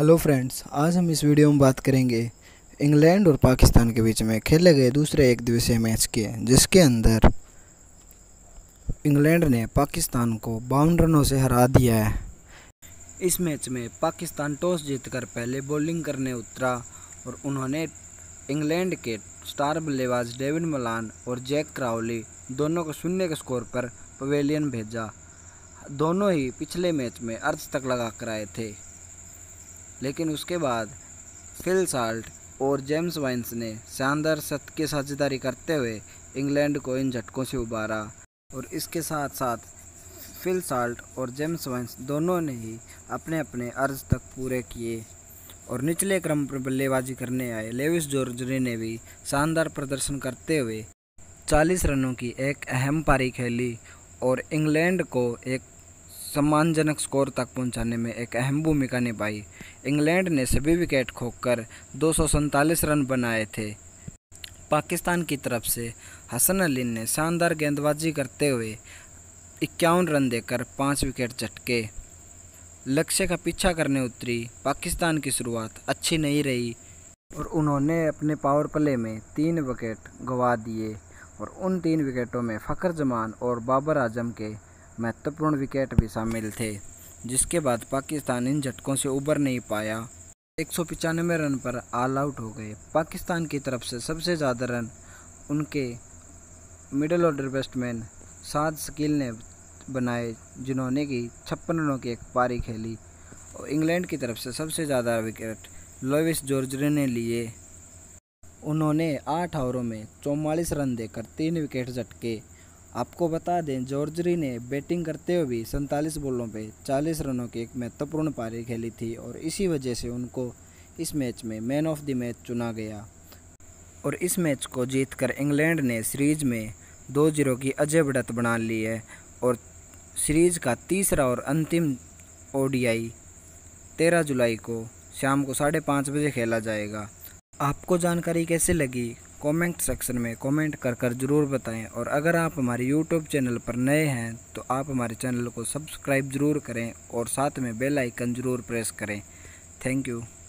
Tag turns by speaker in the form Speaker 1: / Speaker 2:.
Speaker 1: hello friends आज हम इस वीडियो में बात करेंगे इंग्लैंड और पाकिस्तान के बीच में खेले गए दूसरे एक दिवसीय मैच के जिसके अंदर इंग्लैंड ने पाकिस्तान को बावन रनों से हरा दिया है इस मैच में पाकिस्तान टॉस जीतकर पहले बॉलिंग करने उतरा और उन्होंने इंग्लैंड के स्टार बल्लेबाज डेविड मलान और जैक क्राउली दोनों को शून्य के स्कोर पर पवेलियन भेजा दोनों ही पिछले मैच में अर्ध तक लगा कर आए थे लेकिन उसके बाद फिल साल्ट और जेम्स वाइन्स ने शानदार सत की साझेदारी करते हुए इंग्लैंड को इन झटकों से उबारा और इसके साथ साथ फिल साल्ट और जेम्स वाइन्स दोनों ने ही अपने अपने अर्ज तक पूरे किए और निचले क्रम पर बल्लेबाजी करने आए लेविस जॉर्जरी ने भी शानदार प्रदर्शन करते हुए 40 रनों की एक अहम पारी खेली और इंग्लैंड को एक सम्मानजनक स्कोर तक पहुंचाने में एक अहम भूमिका निभाई इंग्लैंड ने सभी विकेट खोकर दो रन बनाए थे पाकिस्तान की तरफ से हसन अली ने शानदार गेंदबाजी करते हुए इक्यावन रन देकर पाँच विकेट झटके लक्ष्य का पीछा करने उतरी पाकिस्तान की शुरुआत अच्छी नहीं रही और उन्होंने अपने पावर प्ले में तीन विकेट गवा दिए और उन तीन विकेटों में फ़खर जमान और बाबर आजम के महत्वपूर्ण विकेट भी शामिल थे जिसके बाद पाकिस्तान इन झटकों से उबर नहीं पाया एक सौ पचानवे रन पर ऑल आउट हो गए पाकिस्तान की तरफ से सबसे ज़्यादा रन उनके middle order batsman Saud Shakeel ने बनाए जिन्होंने कि छप्पन रनों की एक पारी खेली और इंग्लैंड की तरफ से सबसे ज़्यादा विकेट लोविस जॉर्जरे ने लिए उन्होंने आठ ओवरों में चौवालीस रन देकर तीन विकेट झटके आपको बता दें जॉर्जरी ने बैटिंग करते हुए भी सैंतालीस बॉलों पे 40 रनों की एक महत्वपूर्ण पारी खेली थी और इसी वजह से उनको इस मैच में मैन ऑफ द मैच चुना गया और इस मैच को जीतकर इंग्लैंड ने सीरीज में दो जीरो की अजय बढ़त बना ली है और सीरीज का तीसरा और अंतिम ओडीआई 13 जुलाई को शाम को साढ़े पाँच बजे खेला जाएगा आपको जानकारी कैसे लगी कमेंट सेक्शन में कमेंट कर कर ज़रूर बताएं और अगर आप हमारे यूट्यूब चैनल पर नए हैं तो आप हमारे चैनल को सब्सक्राइब ज़रूर करें और साथ में बेल आइकन ज़रूर प्रेस करें थैंक यू